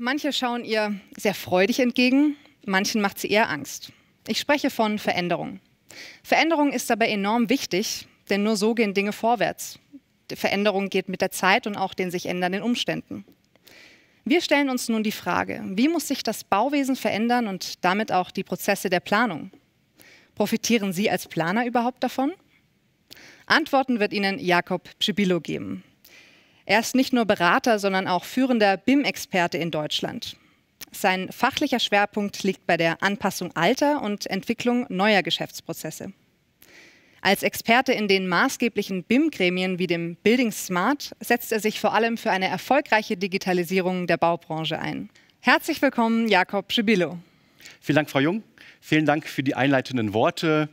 Manche schauen ihr sehr freudig entgegen, manchen macht sie eher Angst. Ich spreche von Veränderung. Veränderung ist dabei enorm wichtig, denn nur so gehen Dinge vorwärts. Die Veränderung geht mit der Zeit und auch den sich ändernden Umständen. Wir stellen uns nun die Frage, wie muss sich das Bauwesen verändern und damit auch die Prozesse der Planung? Profitieren Sie als Planer überhaupt davon? Antworten wird Ihnen Jakob Pschibilo geben. Er ist nicht nur Berater, sondern auch führender BIM-Experte in Deutschland. Sein fachlicher Schwerpunkt liegt bei der Anpassung alter und Entwicklung neuer Geschäftsprozesse. Als Experte in den maßgeblichen BIM-Gremien wie dem Building Smart setzt er sich vor allem für eine erfolgreiche Digitalisierung der Baubranche ein. Herzlich willkommen, Jakob Schibillo. Vielen Dank, Frau Jung. Vielen Dank für die einleitenden Worte.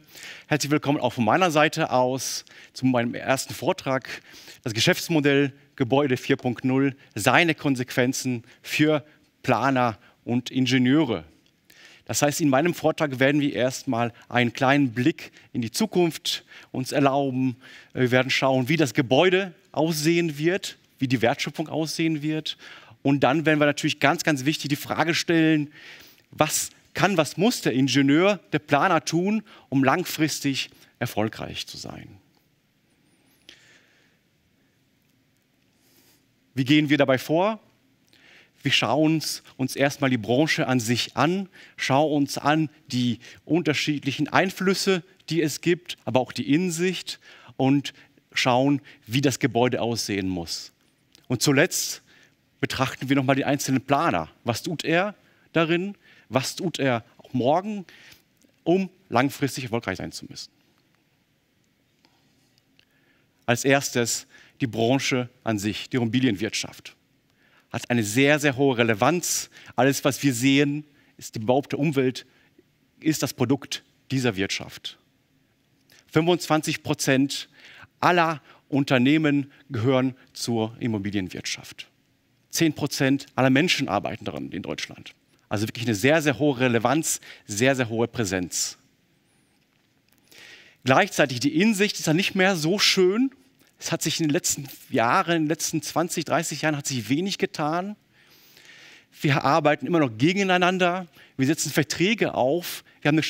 Herzlich willkommen auch von meiner Seite aus zu meinem ersten Vortrag. Das Geschäftsmodell Gebäude 4.0 seine Konsequenzen für Planer und Ingenieure. Das heißt, in meinem Vortrag werden wir erstmal einen kleinen Blick in die Zukunft uns erlauben. Wir werden schauen, wie das Gebäude aussehen wird, wie die Wertschöpfung aussehen wird. Und dann werden wir natürlich ganz, ganz wichtig die Frage stellen, was kann, was muss der Ingenieur, der Planer tun, um langfristig erfolgreich zu sein. Wie gehen wir dabei vor? Wir schauen uns, erstmal die Branche an sich an, schauen uns an die unterschiedlichen Einflüsse, die es gibt, aber auch die Insicht und schauen, wie das Gebäude aussehen muss. Und zuletzt betrachten wir nochmal die einzelnen Planer. Was tut er darin? Was tut er auch morgen, um langfristig erfolgreich sein zu müssen? Als erstes die Branche an sich, die Immobilienwirtschaft. Hat eine sehr, sehr hohe Relevanz. Alles, was wir sehen, ist die behauptete Umwelt, ist das Produkt dieser Wirtschaft. 25 Prozent aller Unternehmen gehören zur Immobilienwirtschaft. 10 Prozent aller Menschen arbeiten daran in Deutschland. Also wirklich eine sehr, sehr hohe Relevanz, sehr, sehr hohe Präsenz. Gleichzeitig die Insicht ist dann nicht mehr so schön, es hat sich in den letzten Jahren, in den letzten 20, 30 Jahren hat sich wenig getan. Wir arbeiten immer noch gegeneinander. Wir setzen Verträge auf. Wir haben eine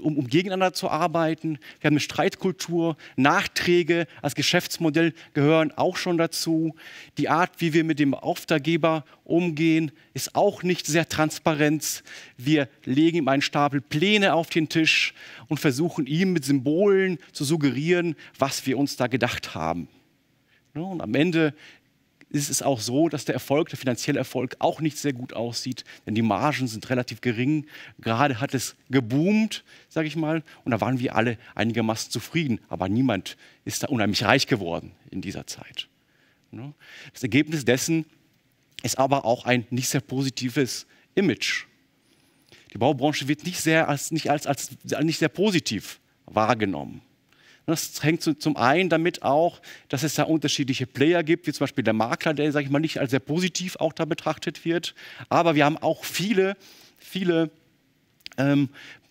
um, um gegeneinander zu arbeiten. Wir haben eine Streitkultur. Nachträge als Geschäftsmodell gehören auch schon dazu. Die Art, wie wir mit dem Auftraggeber umgehen, ist auch nicht sehr transparent. Wir legen ihm einen Stapel Pläne auf den Tisch und versuchen ihm mit Symbolen zu suggerieren, was wir uns da gedacht haben. Und am Ende ist es auch so, dass der Erfolg, der finanzielle Erfolg auch nicht sehr gut aussieht, denn die Margen sind relativ gering. Gerade hat es geboomt, sage ich mal, und da waren wir alle einigermaßen zufrieden, aber niemand ist da unheimlich reich geworden in dieser Zeit. Ne? Das Ergebnis dessen ist aber auch ein nicht sehr positives Image. Die Baubranche wird nicht, sehr als, nicht als, als nicht sehr positiv wahrgenommen. Das hängt zum einen damit auch, dass es da unterschiedliche Player gibt, wie zum Beispiel der Makler, der, sage ich mal, nicht als sehr positiv auch da betrachtet wird. Aber wir haben auch viele, viele ähm,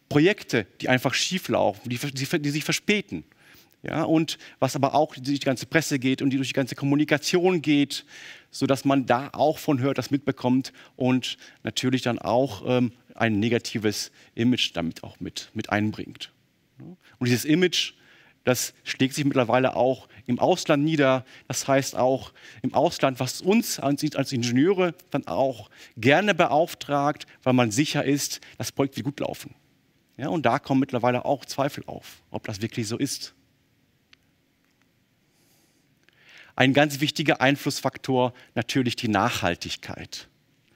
Projekte, die einfach schieflaufen, die, die, die sich verspäten. Ja, und was aber auch durch die ganze Presse geht und die durch die ganze Kommunikation geht, sodass man da auch von hört, das mitbekommt und natürlich dann auch ähm, ein negatives Image damit auch mit, mit einbringt. Und dieses Image das schlägt sich mittlerweile auch im Ausland nieder. Das heißt auch im Ausland, was uns als, Ingenieure dann auch gerne beauftragt, weil man sicher ist, das Projekt wird gut laufen. Ja, und da kommen mittlerweile auch Zweifel auf, ob das wirklich so ist. Ein ganz wichtiger Einflussfaktor natürlich die Nachhaltigkeit.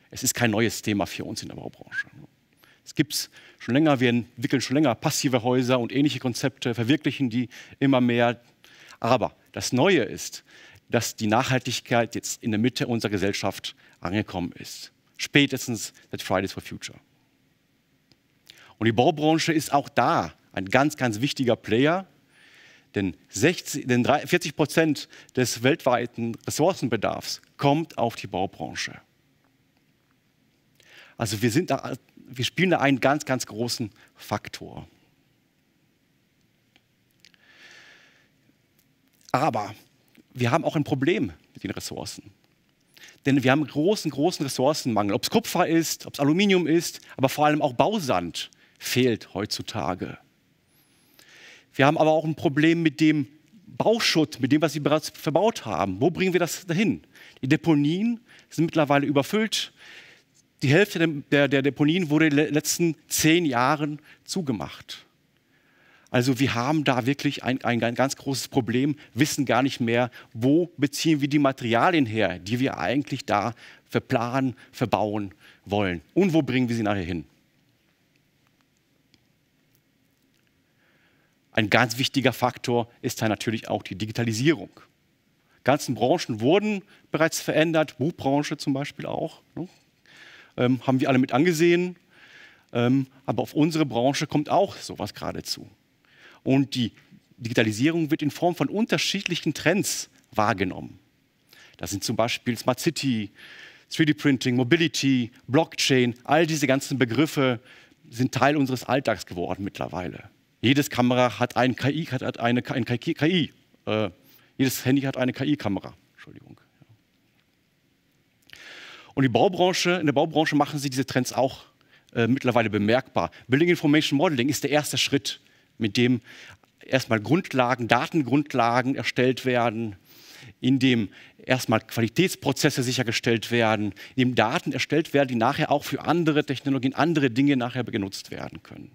Es ist kein neues Thema für uns in der Baubranche. Es gibt es schon länger, wir entwickeln schon länger passive Häuser und ähnliche Konzepte, verwirklichen die immer mehr. Aber das Neue ist, dass die Nachhaltigkeit jetzt in der Mitte unserer Gesellschaft angekommen ist. Spätestens seit Fridays for Future. Und die Baubranche ist auch da ein ganz, ganz wichtiger Player, denn, 60, denn 40 Prozent des weltweiten Ressourcenbedarfs kommt auf die Baubranche. Also wir sind da wir spielen da einen ganz, ganz großen Faktor. Aber wir haben auch ein Problem mit den Ressourcen. Denn wir haben großen, großen Ressourcenmangel. Ob es Kupfer ist, ob es Aluminium ist, aber vor allem auch Bausand fehlt heutzutage. Wir haben aber auch ein Problem mit dem Bauschutt, mit dem, was wir bereits verbaut haben. Wo bringen wir das dahin? Die Deponien sind mittlerweile überfüllt. Die Hälfte der, der Deponien wurde in den letzten zehn Jahren zugemacht. Also wir haben da wirklich ein, ein, ein, ganz großes Problem, wissen gar nicht mehr, wo beziehen wir die Materialien her, die wir eigentlich da verplanen, verbauen wollen und wo bringen wir sie nachher hin. Ein ganz wichtiger Faktor ist dann natürlich auch die Digitalisierung. Ganzen Branchen wurden bereits verändert, Buchbranche zum Beispiel auch. Ne? ähm, haben wir alle mit angesehen. Ähm, aber auf unsere Branche kommt auch sowas geradezu. Und die Digitalisierung wird in Form von unterschiedlichen Trends wahrgenommen. Das sind zum Beispiel Smart City, 3D-Printing, Mobility, Blockchain, all diese ganzen Begriffe sind Teil unseres Alltags geworden mittlerweile. Jedes Kamera hat, ein KI, hat eine, ein KI, äh, jedes Handy hat eine KI-Kamera. Entschuldigung. Und die Baubranche, in der Baubranche machen sie diese Trends auch äh, mittlerweile bemerkbar. Building Information Modeling ist der erste Schritt, mit dem erstmal Grundlagen, Datengrundlagen erstellt werden, in dem erstmal Qualitätsprozesse sichergestellt werden, in dem Daten erstellt werden, die nachher auch für andere Technologien, andere Dinge nachher genutzt werden können.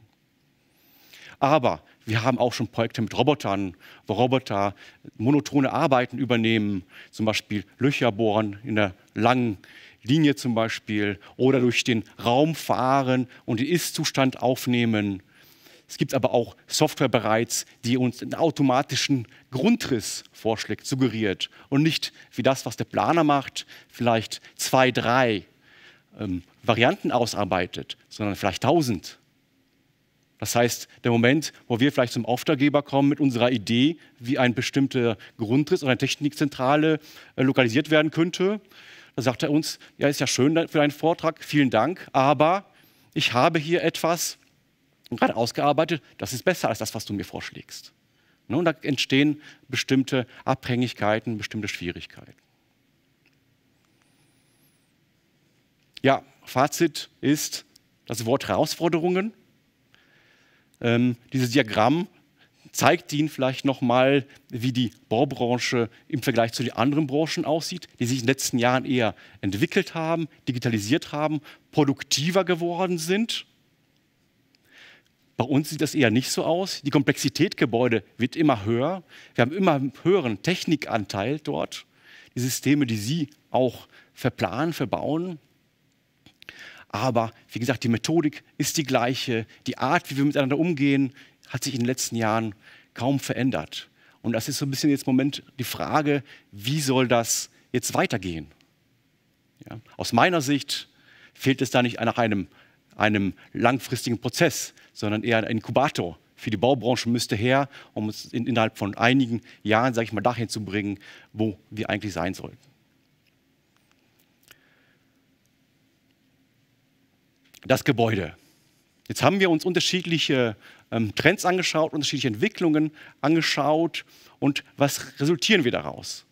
Aber wir haben auch schon Projekte mit Robotern, wo Roboter monotone Arbeiten übernehmen, zum Beispiel Löcher bohren in der langen Linie zum Beispiel oder durch den Raum fahren und den Ist-Zustand aufnehmen. Es gibt aber auch Software bereits, die uns einen automatischen Grundriss vorschlägt, suggeriert und nicht wie das, was der Planer macht, vielleicht zwei, drei ähm, Varianten ausarbeitet, sondern vielleicht tausend. Das heißt, der Moment, wo wir vielleicht zum Auftraggeber kommen mit unserer Idee, wie ein bestimmter Grundriss oder eine Technikzentrale äh, lokalisiert werden könnte, da sagt er uns, ja, ist ja schön für deinen Vortrag, vielen Dank, aber ich habe hier etwas gerade ausgearbeitet, das ist besser als das, was du mir vorschlägst. Ne, und da entstehen bestimmte Abhängigkeiten, bestimmte Schwierigkeiten. Ja, Fazit ist das Wort Herausforderungen. Ähm, dieses Diagramm zeigt Ihnen vielleicht nochmal, wie die Baubranche im Vergleich zu den anderen Branchen aussieht, die sich in den letzten Jahren eher entwickelt haben, digitalisiert haben, produktiver geworden sind. Bei uns sieht das eher nicht so aus. Die Komplexität Gebäude wird immer höher. Wir haben immer einen höheren Technikanteil dort. Die Systeme, die Sie auch verplanen, verbauen. Aber wie gesagt, die Methodik ist die gleiche. Die Art, wie wir miteinander umgehen, hat sich in den letzten Jahren kaum verändert. Und das ist so ein bisschen jetzt im Moment die Frage, wie soll das jetzt weitergehen? Ja, aus meiner Sicht fehlt es da nicht nach einem, einem langfristigen Prozess, sondern eher ein Inkubator für die Baubranche müsste her, um es in, innerhalb von einigen Jahren, sage ich mal, dahin zu bringen, wo wir eigentlich sein sollten. Das Gebäude. Jetzt haben wir uns unterschiedliche ähm, Trends angeschaut, unterschiedliche Entwicklungen angeschaut und was resultieren wir daraus?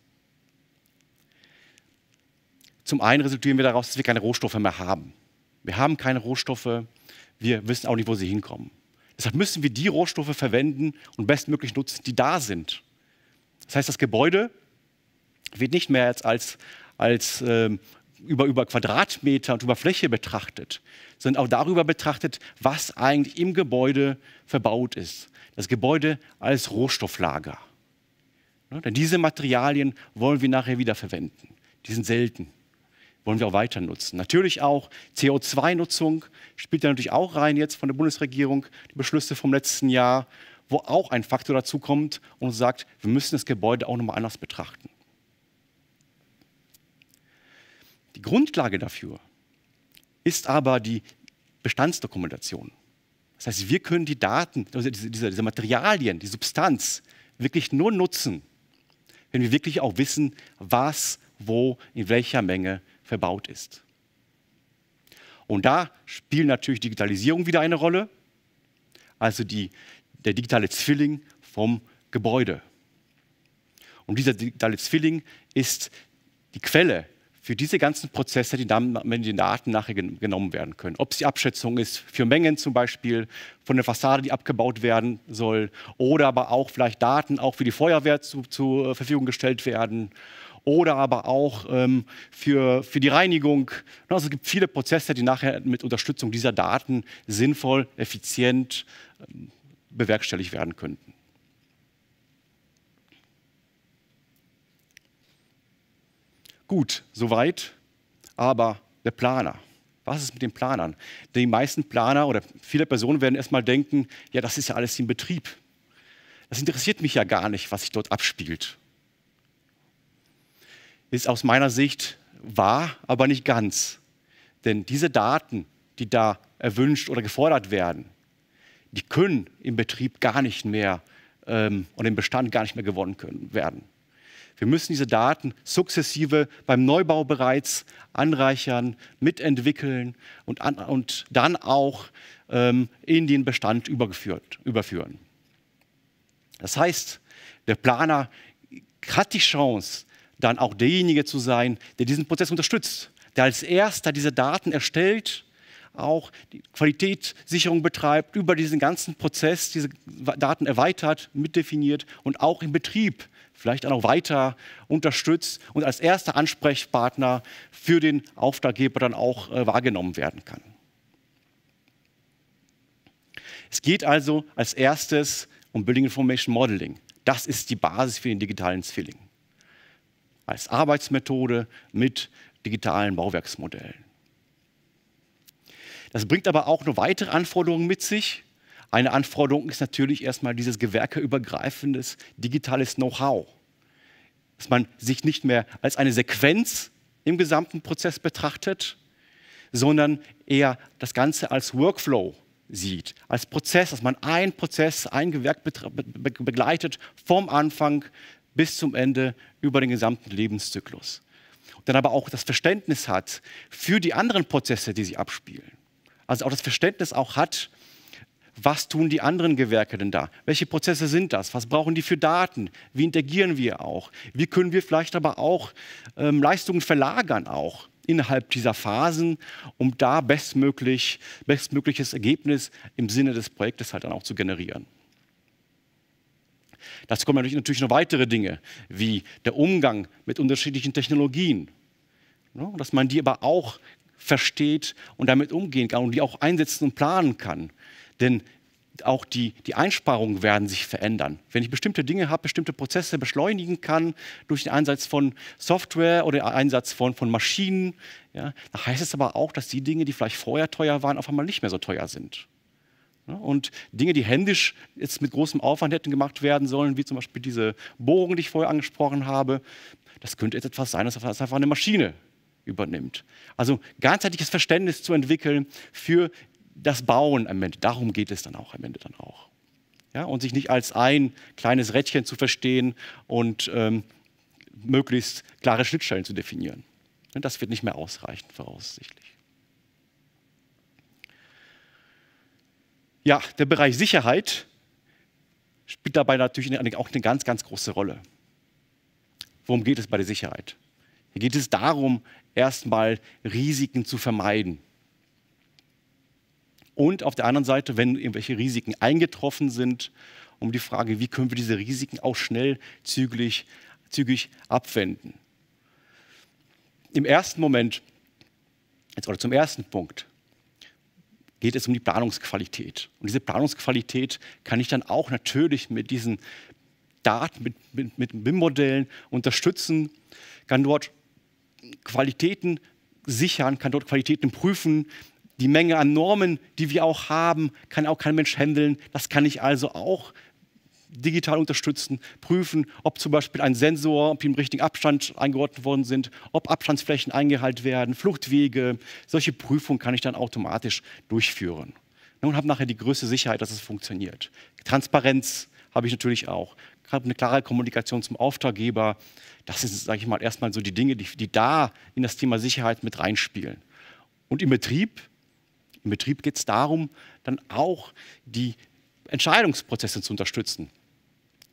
Zum einen resultieren wir daraus, dass wir keine Rohstoffe mehr haben. Wir haben keine Rohstoffe, wir wissen auch nicht, wo sie hinkommen. Deshalb müssen wir die Rohstoffe verwenden und bestmöglich nutzen, die da sind. Das heißt, das Gebäude wird nicht mehr als, als, als ähm, über, über Quadratmeter und über Fläche betrachtet, sondern auch darüber betrachtet, was eigentlich im Gebäude verbaut ist. Das Gebäude als Rohstofflager. Ne? Denn diese Materialien wollen wir nachher wiederverwenden. Die sind selten. Wollen wir auch weiter nutzen. Natürlich auch CO2-Nutzung spielt da natürlich auch rein jetzt von der Bundesregierung, die Beschlüsse vom letzten Jahr, wo auch ein Faktor dazu kommt und sagt, wir müssen das Gebäude auch nochmal anders betrachten. Die Grundlage dafür ist aber die Bestandsdokumentation. Das heißt, wir können die Daten, also diese, diese Materialien, die Substanz wirklich nur nutzen, wenn wir wirklich auch wissen, was, wo, in welcher Menge verbaut ist. Und da spielt natürlich Digitalisierung wieder eine Rolle, also die, der digitale Zwilling vom Gebäude. Und dieser digitale Zwilling ist die Quelle, für diese ganzen Prozesse, die dann mit den Daten nachher genommen werden können. Ob es die Abschätzung ist für Mengen zum Beispiel von der Fassade, die abgebaut werden soll, oder aber auch vielleicht Daten auch für die Feuerwehr zu, zur Verfügung gestellt werden oder aber auch ähm, für, für die Reinigung. Ne, also es gibt viele Prozesse, die nachher mit Unterstützung dieser Daten sinnvoll, effizient ähm, bewerkstelligt werden könnten. Gut, soweit, aber der Planer. Was ist mit den Planern? Die meisten Planer oder viele Personen werden erstmal denken, ja, das ist ja alles im Betrieb. Das interessiert mich ja gar nicht, was sich dort abspielt. Ist aus meiner Sicht wahr, aber nicht ganz. Denn diese Daten, die da erwünscht oder gefordert werden, die können im Betrieb gar nicht mehr ähm, und im Bestand gar nicht mehr gewonnen können, werden. Wir müssen diese Daten sukzessive beim Neubau bereits anreichern, mitentwickeln und, an, und dann auch ähm, in den Bestand überführen. Das heißt, der Planer hat die Chance, dann auch derjenige zu sein, der diesen Prozess unterstützt, der als erster diese Daten erstellt auch die Qualitätssicherung betreibt, über diesen ganzen Prozess diese Daten erweitert, mitdefiniert und auch im Betrieb vielleicht auch noch weiter unterstützt und als erster Ansprechpartner für den Auftraggeber dann auch äh, wahrgenommen werden kann. Es geht also als erstes um Building Information Modeling. Das ist die Basis für den digitalen Zwilling. Als Arbeitsmethode mit digitalen Bauwerksmodellen. Das bringt aber auch noch weitere Anforderungen mit sich. Eine Anforderung ist natürlich erstmal dieses gewerkeübergreifendes digitales Know-how. Dass man sich nicht mehr als eine Sequenz im gesamten Prozess betrachtet, sondern eher das Ganze als Workflow sieht, als Prozess, dass man einen Prozess, ein Gewerk begleitet vom Anfang bis zum Ende über den gesamten Lebenszyklus. Und dann aber auch das Verständnis hat für die anderen Prozesse, die sich abspielen also auch das Verständnis auch hat, was tun die anderen Gewerke denn da? Welche Prozesse sind das? Was brauchen die für Daten? Wie integrieren wir auch? Wie können wir vielleicht aber auch ähm, Leistungen verlagern auch innerhalb dieser Phasen, um da bestmöglich, bestmögliches Ergebnis im Sinne des Projektes halt dann auch zu generieren? Dazu kommen natürlich noch weitere Dinge, wie der Umgang mit unterschiedlichen Technologien. Dass man die aber auch versteht und damit umgehen kann und die auch einsetzen und planen kann. Denn auch die, die Einsparungen werden sich verändern. Wenn ich bestimmte Dinge habe, bestimmte Prozesse beschleunigen kann durch den Einsatz von Software oder den Einsatz von, von Maschinen, ja, dann heißt es aber auch, dass die Dinge, die vielleicht vorher teuer waren, auf einmal nicht mehr so teuer sind. und Dinge, die händisch jetzt mit großem Aufwand hätten gemacht werden sollen, wie zum Beispiel diese Bohrung, die ich vorher angesprochen habe, das könnte jetzt etwas sein, das ist einfach eine Maschine übernimmt. Also ganzheitliches Verständnis zu entwickeln für das Bauen am Ende. Darum geht es dann auch am Ende dann auch. Ja, und sich nicht als ein kleines Rädchen zu verstehen und ähm, möglichst klare Schnittstellen zu definieren. Das wird nicht mehr ausreichen, voraussichtlich. Ja, der Bereich Sicherheit spielt dabei natürlich auch eine ganz, ganz große Rolle. Worum geht es bei der Sicherheit? Hier geht es darum, erstmal Risiken zu vermeiden. Und auf der anderen Seite, wenn irgendwelche Risiken eingetroffen sind, um die Frage, wie können wir diese Risiken auch schnell zügig, zügig abwenden. Im ersten Moment, jetzt oder zum ersten Punkt, geht es um die Planungsqualität. Und diese Planungsqualität kann ich dann auch natürlich mit diesen Daten, mit, mit, mit BIM-Modellen unterstützen, kann dort Qualitäten sichern, kann dort Qualitäten prüfen. Die Menge an Normen, die wir auch haben, kann auch kein Mensch handeln. Das kann ich also auch digital unterstützen, prüfen, ob zum Beispiel ein Sensor, ob die im richtigen Abstand eingeordnet worden sind, ob Abstandsflächen eingehalten werden, Fluchtwege. Solche Prüfungen kann ich dann automatisch durchführen. Und habe nachher die größte Sicherheit, dass es funktioniert. Transparenz habe ich natürlich auch habe eine klare Kommunikation zum Auftraggeber. Das sind, sage ich mal, erstmal so die Dinge, die, die da in das Thema Sicherheit mit reinspielen. Und im Betrieb, im Betrieb geht es darum, dann auch die Entscheidungsprozesse zu unterstützen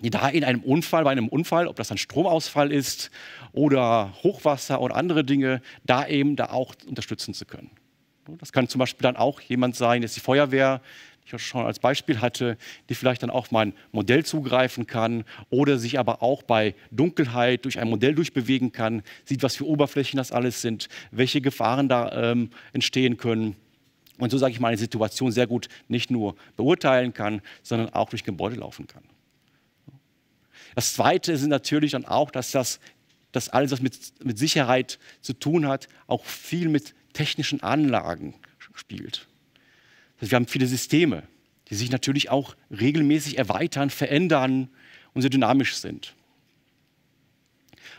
die da in einem Unfall, bei einem Unfall, ob das ein Stromausfall ist oder Hochwasser oder andere Dinge, da eben da auch unterstützen zu können. Das kann zum Beispiel dann auch jemand sein, jetzt die Feuerwehr, schon als Beispiel hatte, die vielleicht dann auf mein Modell zugreifen kann oder sich aber auch bei Dunkelheit durch ein Modell durchbewegen kann, sieht, was für Oberflächen das alles sind, welche Gefahren da ähm, entstehen können. Und so sage ich mal, eine Situation sehr gut nicht nur beurteilen kann, sondern auch durch Gebäude laufen kann. Das Zweite sind natürlich dann auch, dass das dass alles, was mit, mit Sicherheit zu tun hat, auch viel mit technischen Anlagen spielt. Also wir haben viele Systeme, die sich natürlich auch regelmäßig erweitern, verändern und sehr dynamisch sind.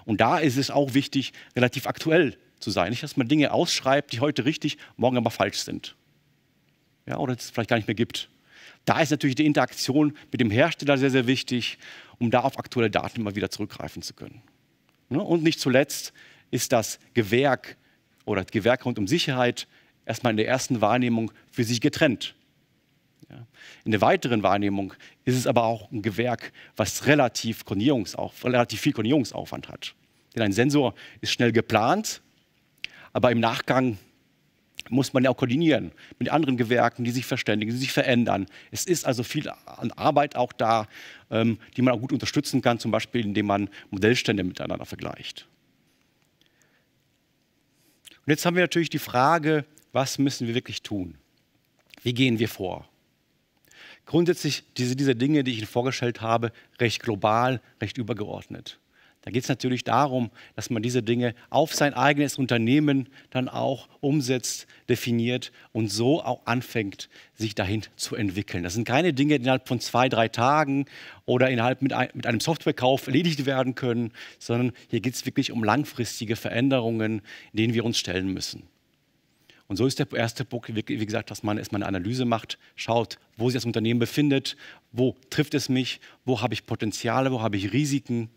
Und da ist es auch wichtig, relativ aktuell zu sein. Nicht, dass man Dinge ausschreibt, die heute richtig, morgen aber falsch sind. Ja, oder es vielleicht gar nicht mehr gibt. Da ist natürlich die Interaktion mit dem Hersteller sehr, sehr wichtig, um da auf aktuelle Daten immer wieder zurückgreifen zu können. Ne? Und nicht zuletzt ist das Gewerk oder das Gewerk rund um Sicherheit erstmal in der ersten Wahrnehmung für sich getrennt. Ja. In der weiteren Wahrnehmung ist es aber auch ein Gewerk, was relativ, relativ viel Konierungsaufwand hat. Denn ein Sensor ist schnell geplant, aber im Nachgang muss man ja auch koordinieren mit anderen Gewerken, die sich verständigen, die sich verändern. Es ist also viel an Arbeit auch da, ähm, die man auch gut unterstützen kann, zum Beispiel indem man Modellstände miteinander vergleicht. Und jetzt haben wir natürlich die Frage, was müssen wir wirklich tun? Wie gehen wir vor? Grundsätzlich diese, diese Dinge, die ich Ihnen vorgestellt habe, recht global, recht übergeordnet. Da geht es natürlich darum, dass man diese Dinge auf sein eigenes Unternehmen dann auch umsetzt, definiert und so auch anfängt, sich dahin zu entwickeln. Das sind keine Dinge, die innerhalb von zwei, drei Tagen oder innerhalb mit, ein, mit einem Softwarekauf erledigt werden können, sondern hier geht es wirklich um langfristige Veränderungen, denen wir uns stellen müssen. Und so ist der erste Book, wie gesagt, dass man erstmal eine Analyse macht, schaut, wo sich das Unternehmen befindet, wo trifft es mich, wo habe ich Potenziale, wo habe ich Risiken,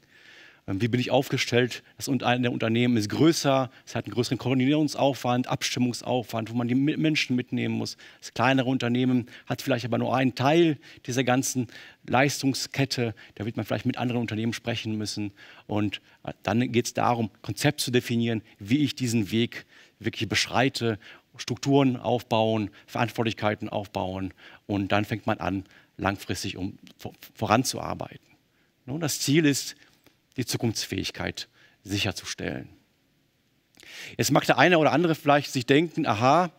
ähm, wie bin ich aufgestellt. Das Unternehmen ist größer, es hat einen größeren Koordinierungsaufwand, Abstimmungsaufwand, wo man die Menschen mitnehmen muss. Das kleinere Unternehmen hat vielleicht aber nur einen Teil dieser ganzen Leistungskette, da wird man vielleicht mit anderen Unternehmen sprechen müssen. Und äh, dann geht es darum, Konzept zu definieren, wie ich diesen Weg wirklich beschreite Strukturen aufbauen, Verantwortlichkeiten aufbauen und dann fängt man an, langfristig um, voranzuarbeiten. Und das Ziel ist, die Zukunftsfähigkeit sicherzustellen. Jetzt mag der eine oder andere vielleicht sich denken, aha,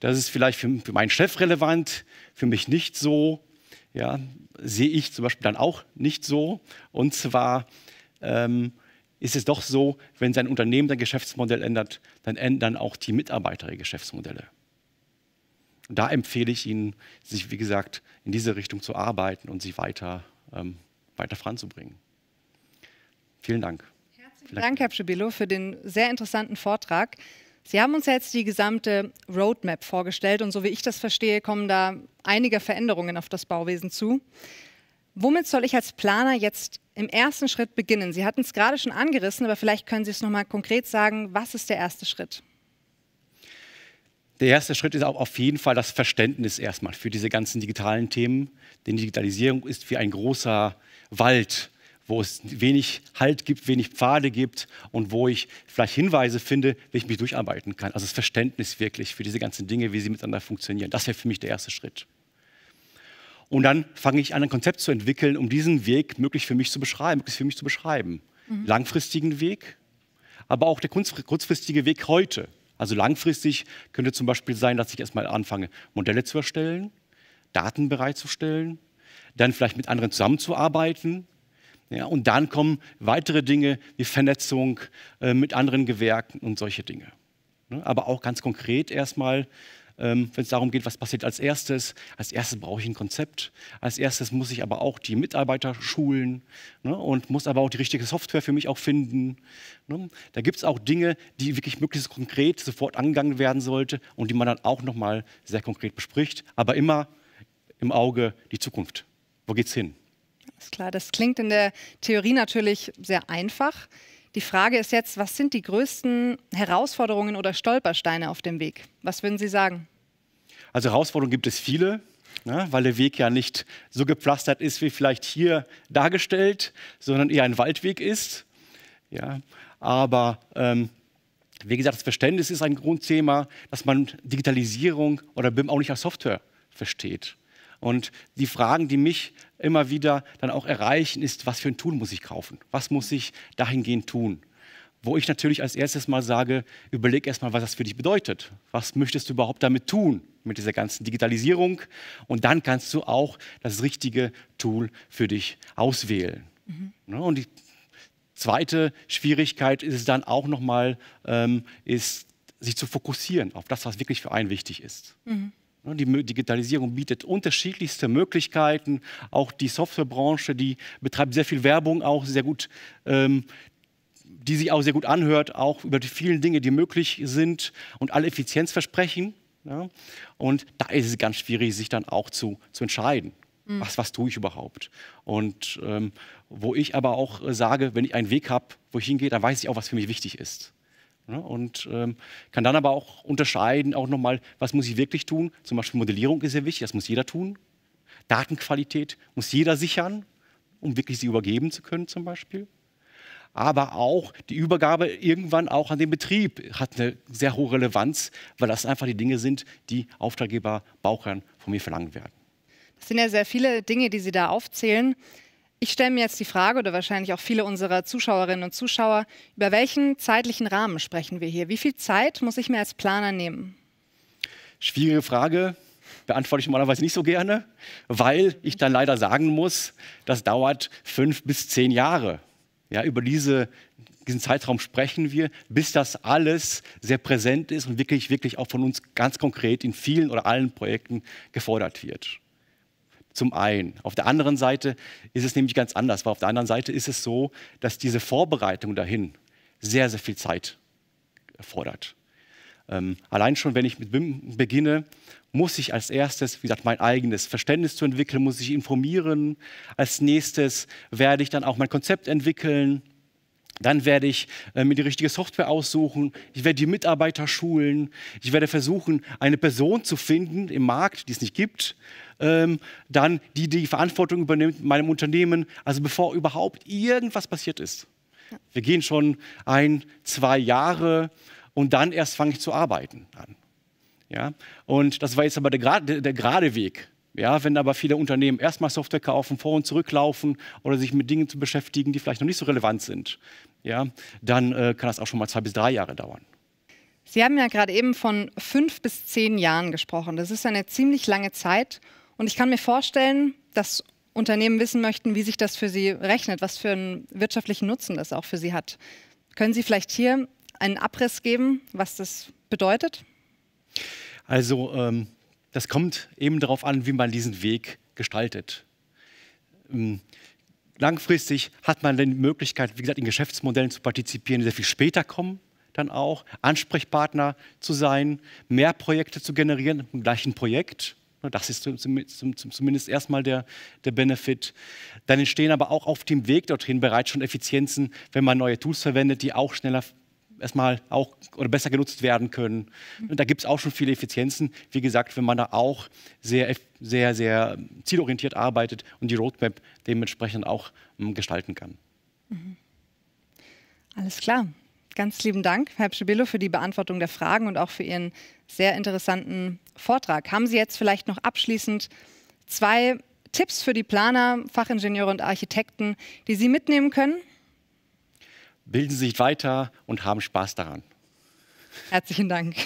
das ist vielleicht für, für meinen Chef relevant, für mich nicht so, ja, sehe ich zum Beispiel dann auch nicht so. Und zwar ähm, ist es doch so, wenn sein Unternehmen sein Geschäftsmodell ändert, dann ändern auch die Mitarbeiter ihre Geschäftsmodelle. da empfehle ich Ihnen, sich, wie gesagt, in diese Richtung zu arbeiten und sich weiter, ähm, weiter voranzubringen. Vielen Dank. Herzlichen Dank, Herr Pschibillo, für den sehr interessanten Vortrag. Sie haben uns jetzt die gesamte Roadmap vorgestellt und so wie ich das verstehe, kommen da einige Veränderungen auf das Bauwesen zu. Womit soll ich als Planer jetzt im ersten Schritt beginnen? Sie hatten es gerade schon angerissen, aber vielleicht können Sie es nochmal konkret sagen. Was ist der erste Schritt? Der erste Schritt ist auch auf jeden Fall das Verständnis erstmal für diese ganzen digitalen Themen. Denn Digitalisierung ist wie ein großer Wald, wo es wenig Halt gibt, wenig Pfade gibt und wo ich vielleicht Hinweise finde, wie ich mich durcharbeiten kann. Also das Verständnis wirklich für diese ganzen Dinge, wie sie miteinander funktionieren. Das wäre für mich der erste Schritt. Und dann fange ich an, ein Konzept zu entwickeln, um diesen Weg möglichst für mich zu beschreiben, möglichst für mich zu beschreiben. Mhm. Langfristigen Weg, aber auch der kurzfristige Weg heute. Also langfristig könnte zum Beispiel sein, dass ich erstmal anfange, Modelle zu erstellen, Daten bereitzustellen, dann vielleicht mit anderen zusammenzuarbeiten. Ja, und dann kommen weitere Dinge wie Vernetzung äh, mit anderen Gewerken und solche Dinge. Ne? Aber auch ganz konkret erstmal ähm, wenn es darum geht, was passiert als erstes. Als erstes brauche ich ein Konzept. Als erstes muss ich aber auch die Mitarbeiter schulen ne? und muss aber auch die richtige Software für mich auch finden. Ne? Da gibt es auch Dinge, die wirklich möglichst konkret sofort angegangen werden sollte und die man dann auch nochmal sehr konkret bespricht. Aber immer im Auge die Zukunft. Wo geht's hin? Ist klar, das klingt in der Theorie natürlich sehr einfach. Die Frage ist jetzt, was sind die größten Herausforderungen oder Stolpersteine auf dem Weg? Was würden Sie sagen? Also Herausforderungen gibt es viele. Ne, weil der Weg ja nicht so gepflastert ist, wie vielleicht hier dargestellt, sondern eher ein Waldweg ist. Ja, aber ähm, wie gesagt, das Verständnis ist ein Grundthema, dass man Digitalisierung oder BIM auch nicht als Software versteht. Und die Fragen, die mich immer wieder dann auch erreichen, ist, was für ein Tool muss ich kaufen? Was muss ich dahingehend tun? Wo ich natürlich als erstes mal sage, überleg erstmal, was das für dich bedeutet. Was möchtest du überhaupt damit tun, mit dieser ganzen Digitalisierung? Und dann kannst du auch das richtige Tool für dich auswählen. Mhm. Ne, und die zweite Schwierigkeit ist es dann auch nochmal, ähm, ist, sich zu fokussieren auf das, was wirklich für einen wichtig ist. Mhm. Ne, die Digitalisierung bietet unterschiedlichste Möglichkeiten. Auch die Softwarebranche, die betreibt sehr viel Werbung, auch sehr gut, ähm, die sich auch sehr gut anhört, auch über die vielen Dinge, die möglich sind und alle Effizienzversprechen. Ja? Und da ist es ganz schwierig, sich dann auch zu, zu entscheiden. Mhm. Was, was tue ich überhaupt? Und ähm, wo ich aber auch äh, sage, wenn ich einen Weg habe, wo ich hingehe, dann weiß ich auch, was für mich wichtig ist. Ne? Und ähm, kann dann aber auch unterscheiden, auch nochmal, was muss ich wirklich tun. Zum Beispiel Modellierung ist sehr wichtig, das muss jeder tun. Datenqualität muss jeder sichern, um wirklich sie übergeben zu können zum Beispiel. Aber auch die Übergabe irgendwann auch an den Betrieb hat eine sehr hohe Relevanz, weil das einfach die Dinge sind, die Auftraggeber, Bauchern von mir verlangen werden. Das sind ja sehr viele Dinge, die Sie da aufzählen. Ich stelle mir jetzt die Frage, oder wahrscheinlich auch viele unserer Zuschauerinnen und Zuschauer, über welchen zeitlichen Rahmen sprechen wir hier? Wie viel Zeit muss ich mir als Planer nehmen? Schwierige Frage, beantworte ich normalerweise nicht so gerne, weil ich dann leider sagen muss, das dauert fünf bis zehn Jahre. Ja, über diese, diesen Zeitraum sprechen wir, bis das alles sehr präsent ist und wirklich, wirklich auch von uns ganz konkret in vielen oder allen Projekten gefordert wird zum einen. Auf der anderen Seite ist es nämlich ganz anders, weil auf der anderen Seite ist es so, dass diese Vorbereitung dahin sehr, sehr viel Zeit erfordert. Ähm, allein schon, wenn ich mit BIM beginne, muss ich als erstes, wie gesagt, mein eigenes Verständnis zu entwickeln, muss ich informieren. Als nächstes werde ich dann auch mein Konzept entwickeln, dann werde ich äh, mir die richtige Software aussuchen. Ich werde die Mitarbeiter schulen. Ich werde versuchen, eine Person zu finden im Markt, die es nicht gibt, ähm, dann die die Verantwortung übernimmt in meinem Unternehmen. Also bevor überhaupt irgendwas passiert ist. Wir gehen schon ein, zwei Jahre und dann erst fange ich zu arbeiten an. Ja? Und das war jetzt aber der, der, der gerade Weg. Ja, wenn aber viele Unternehmen erstmal Software kaufen, vor und zurücklaufen oder sich mit Dingen zu beschäftigen, die vielleicht noch nicht so relevant sind, ja, dann äh, kann das auch schon mal zwei bis drei Jahre dauern. Sie haben ja gerade eben von fünf bis zehn Jahren gesprochen. Das ist eine ziemlich lange Zeit. Und ich kann mir vorstellen, dass Unternehmen wissen möchten, wie sich das für sie rechnet, was für einen wirtschaftlichen Nutzen das auch für sie hat. Können Sie vielleicht hier einen Abriss geben, was das bedeutet? Also ähm das kommt eben darauf an, wie man diesen Weg gestaltet. Ähm, langfristig hat man dann die Möglichkeit, wie gesagt, in Geschäftsmodellen zu partizipieren, die sehr viel später kommen, dann auch Ansprechpartner zu sein, mehr Projekte zu generieren im gleichen Projekt. Das ist zumindest erstmal der, der Benefit. Dann entstehen aber auch auf dem Weg dorthin bereits schon Effizienzen, wenn man neue Tools verwendet, die auch schneller erstmal auch oder besser genutzt werden können. Mhm. Und da gibt es auch schon viele Effizienzen. Wie gesagt, wenn man da auch sehr, sehr, sehr zielorientiert arbeitet und die Roadmap dementsprechend auch ähm, gestalten kann. Mhm. Alles klar. Ganz lieben Dank, Herr Pschibillo, für die Beantwortung der Fragen und auch für Ihren sehr interessanten Vortrag. Haben Sie jetzt vielleicht noch abschließend zwei Tipps für die Planer, Fachingenieure und Architekten, die Sie mitnehmen können bilden Sie sich weiter und haben Spaß daran. Herzlichen Dank.